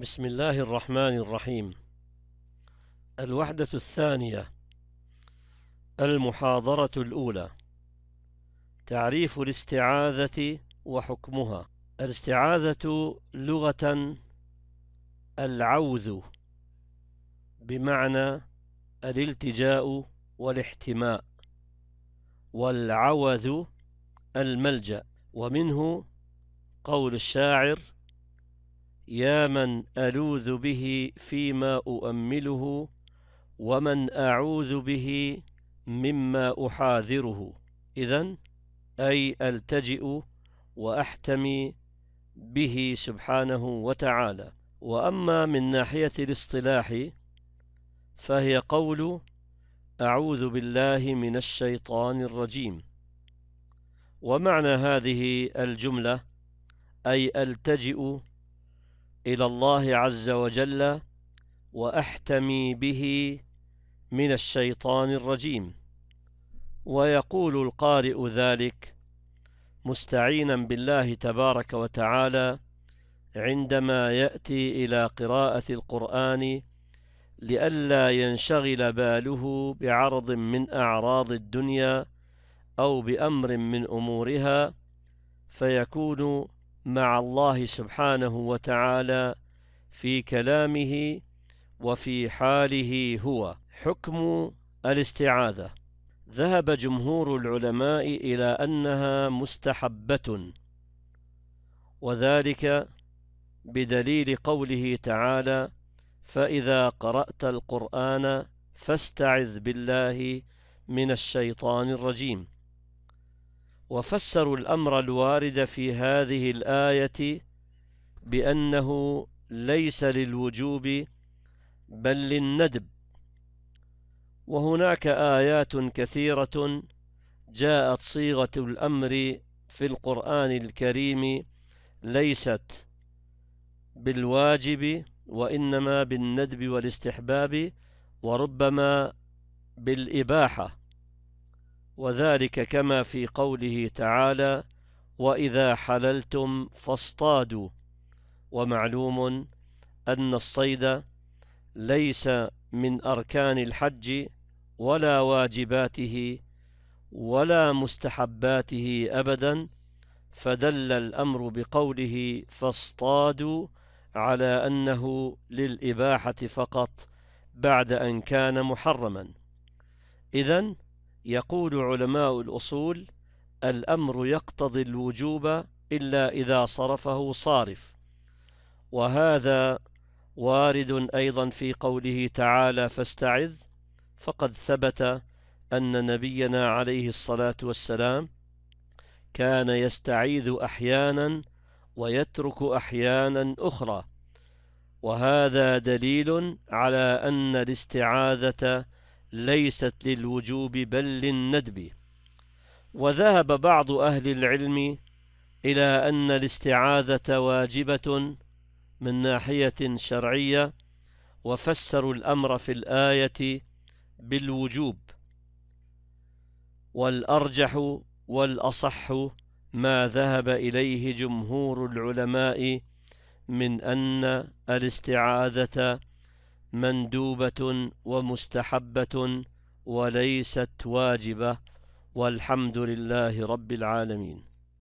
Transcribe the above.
بسم الله الرحمن الرحيم الوحدة الثانية المحاضرة الأولى تعريف الاستعاذة وحكمها الاستعاذة لغة العوذ بمعنى الالتجاء والاحتماء والعوذ الملجأ ومنه قول الشاعر يا من ألوذ به فيما أؤمله ومن أعوذ به مما أحاذره إذا أي ألتجئ وأحتمي به سبحانه وتعالى وأما من ناحية الاصطلاح فهي قول أعوذ بالله من الشيطان الرجيم ومعنى هذه الجملة أي ألتجئ إلى الله عز وجل وأحتمي به من الشيطان الرجيم ويقول القارئ ذلك مستعينا بالله تبارك وتعالى عندما يأتي إلى قراءة القرآن لئلا ينشغل باله بعرض من أعراض الدنيا أو بأمر من أمورها فيكون مع الله سبحانه وتعالى في كلامه وفي حاله هو حكم الاستعاذة ذهب جمهور العلماء إلى أنها مستحبة وذلك بدليل قوله تعالى فإذا قرأت القرآن فاستعذ بالله من الشيطان الرجيم وفسروا الأمر الوارد في هذه الآية بأنه ليس للوجوب بل للندب وهناك آيات كثيرة جاءت صيغة الأمر في القرآن الكريم ليست بالواجب وإنما بالندب والاستحباب وربما بالإباحة وذلك كما في قوله تعالى وإذا حللتم فاصطادوا ومعلوم أن الصيد ليس من أركان الحج ولا واجباته ولا مستحباته أبدا فدل الأمر بقوله فاصطادوا على أنه للإباحة فقط بعد أن كان محرما إذن يقول علماء الأصول الأمر يقتضي الوجوب إلا إذا صرفه صارف وهذا وارد أيضا في قوله تعالى فاستعذ فقد ثبت أن نبينا عليه الصلاة والسلام كان يستعيذ أحيانا ويترك أحيانا أخرى وهذا دليل على أن الاستعاذة ليست للوجوب بل للندب وذهب بعض أهل العلم إلى أن الاستعاذة واجبة من ناحية شرعية وفسروا الأمر في الآية بالوجوب والأرجح والأصح ما ذهب إليه جمهور العلماء من أن الاستعاذة مندوبة ومستحبة وليست واجبة والحمد لله رب العالمين